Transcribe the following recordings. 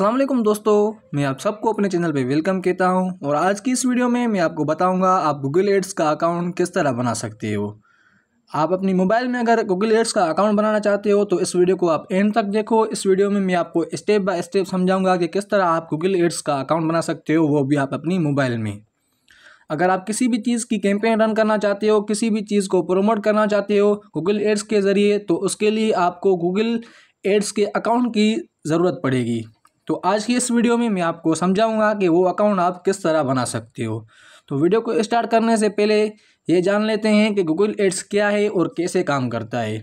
असलम दोस्तों मैं आप सबको अपने चैनल पे वेलकम कहता हूँ और आज की इस वीडियो में मैं आपको बताऊँगा आप गूगल एड्स का अकाउंट किस तरह बना सकते हो आप अपनी मोबाइल में अगर गूगल एड्स का अकाउंट बनाना चाहते हो तो इस वीडियो को आप एंड तक देखो इस वीडियो में मैं आपको स्टेप बाय स्टेप समझाऊँगा कि किस तरह आप गूगल एड्स का अकाउंट बना सकते हो वो भी आप अपनी मोबाइल में अगर आप किसी भी चीज़ की कैंपेन रन करना चाहते हो किसी भी चीज़ को प्रोमोट करना चाहते हो गूगल एड्स के ज़रिए तो उसके लिए आपको गूगल एड्स के अकाउंट की ज़रूरत पड़ेगी तो आज की इस वीडियो में मैं आपको समझाऊंगा कि वो अकाउंट आप किस तरह बना सकते हो तो वीडियो को स्टार्ट करने से पहले ये जान लेते हैं कि गूगल एड्स क्या है और कैसे काम करता है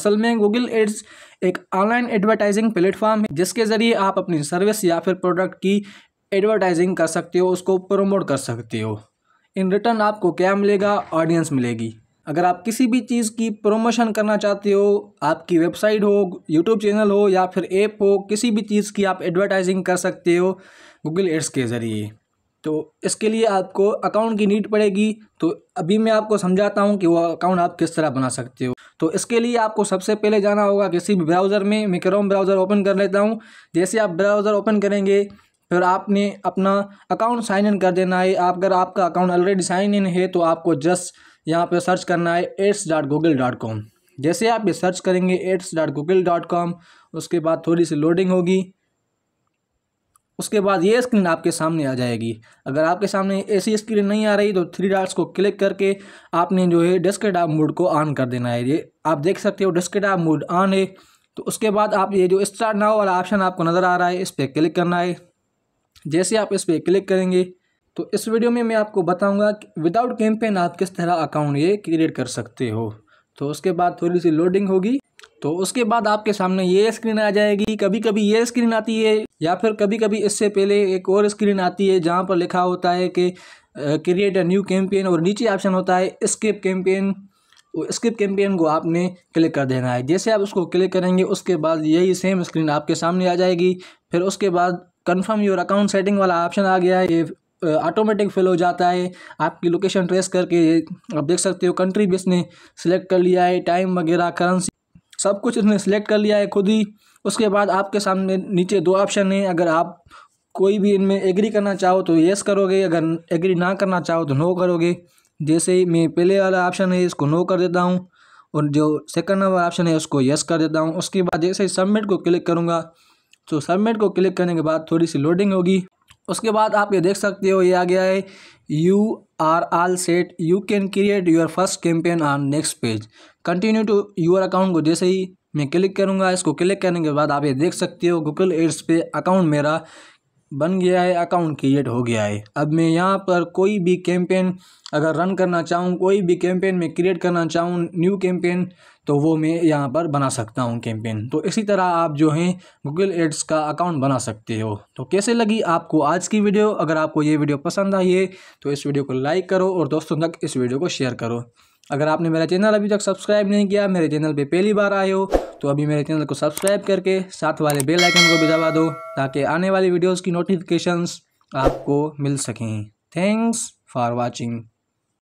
असल में गूगल एड्स एक ऑनलाइन एडवर्टाइजिंग प्लेटफॉर्म है जिसके ज़रिए आप अपनी सर्विस या फिर प्रोडक्ट की एडवर्टाइजिंग कर सकते हो उसको प्रमोट कर सकते हो इन रिटर्न आपको क्या मिलेगा ऑडियंस मिलेगी अगर आप किसी भी चीज़ की प्रमोशन करना चाहते हो आपकी वेबसाइट हो यूट्यूब चैनल हो या फिर ऐप हो किसी भी चीज़ की आप एडवर्टाइजिंग कर सकते हो गूगल एड्स के ज़रिए तो इसके लिए आपको अकाउंट की नीड पड़ेगी तो अभी मैं आपको समझाता हूँ कि वो अकाउंट आप किस तरह बना सकते हो तो इसके लिए आपको सबसे पहले जाना होगा किसी भी ब्राउज़र में मैं क्रोम ब्राउज़र ओपन कर लेता हूँ जैसे आप ब्राउज़र ओपन करेंगे फिर आपने अपना अकाउंट साइन इन कर देना है आप अगर आपका अकाउंट ऑलरेडी साइन इन है तो आपको जस्ट यहाँ पे सर्च करना है ads dot Google dot com जैसे आप ये सर्च करेंगे ads dot Google dot com उसके बाद थोड़ी सी लोडिंग होगी उसके बाद ये स्क्रीन आपके सामने आ जाएगी अगर आपके सामने ऐसी स्क्रीन नहीं आ रही तो थ्री डॉट्स को क्लिक करके आपने जो है डेस्कटॉप मोड को ऑन कर देना है ये आप देख सकते हो डेस्कटॉप मोड ऑन है तो उसके बाद आप ये जो स्टार्ट नाउ वाला ऑप्शन आपको नज़र आ रहा है इस पर क्लिक करना है जैसे आप इस पर क्लिक करेंगे तो इस वीडियो में मैं आपको बताऊंगा कि विदाउट कैंपेन आप किस तरह अकाउंट ये क्रिएट कर सकते हो तो उसके बाद थोड़ी सी लोडिंग होगी तो उसके बाद आपके सामने ये स्क्रीन आ जाएगी कभी कभी ये स्क्रीन आती है या फिर कभी कभी इससे पहले एक और स्क्रीन आती है जहाँ पर लिखा होता है कि क्रिएट अ न्यू कैंपेन और नीचे ऑप्शन होता है स्किप कैंपेन स्किप कैंपेन को आपने क्लिक कर देना है जैसे आप उसको क्लिक करेंगे उसके बाद यही सेम स्क्रीन आपके सामने आ जाएगी फिर उसके बाद कन्फर्म योर अकाउंट सेटिंग वाला ऑप्शन आ गया है ये ऑटोमेटिक फिल हो जाता है आपकी लोकेशन ट्रेस करके आप देख सकते हो कंट्री भी इसने सेलेक्ट कर लिया है टाइम वगैरह करेंसी सब कुछ इसने सेलेक्ट कर लिया है खुद ही उसके बाद आपके सामने नीचे दो ऑप्शन हैं अगर आप कोई भी इनमें एग्री करना चाहो तो येस करोगे अगर एग्री ना करना चाहो तो नो करोगे जैसे ही मैं पहले वाला ऑप्शन है इसको नो कर देता हूँ और जो सेकंड नंबर ऑप्शन है उसको यस कर देता हूँ उसके बाद जैसे ही सबमिट को क्लिक करूँगा तो सबमिट को क्लिक करने के बाद थोड़ी सी लोडिंग होगी उसके बाद आप ये देख सकते हो ये आ गया है you are all set you can create your first campaign on next page continue to your account को जैसे ही मैं क्लिक करूँगा इसको क्लिक करने के बाद आप ये देख सकते हो गूगल एड्स पे अकाउंट मेरा बन गया है अकाउंट क्रिएट हो गया है अब मैं यहाँ पर कोई भी कैंपेन अगर रन करना चाहूँ कोई भी कैंपेन मैं क्रिएट करना चाहूँ न्यू कैंपेन तो वो मैं यहाँ पर बना सकता हूँ कैंपेन तो इसी तरह आप जो हैं गूगल एड्स का अकाउंट बना सकते हो तो कैसे लगी आपको आज की वीडियो अगर आपको ये वीडियो पसंद आई है तो इस वीडियो को लाइक करो और दोस्तों तक इस वीडियो को शेयर करो अगर आपने मेरा चैनल अभी तक सब्सक्राइब नहीं किया मेरे चैनल पे पहली बार आए हो तो अभी मेरे चैनल को सब्सक्राइब करके साथ वाले बेल आइकन को भी दबा दो ताकि आने वाली वीडियोस की नोटिफिकेशंस आपको मिल सकें थैंक्स फॉर वाचिंग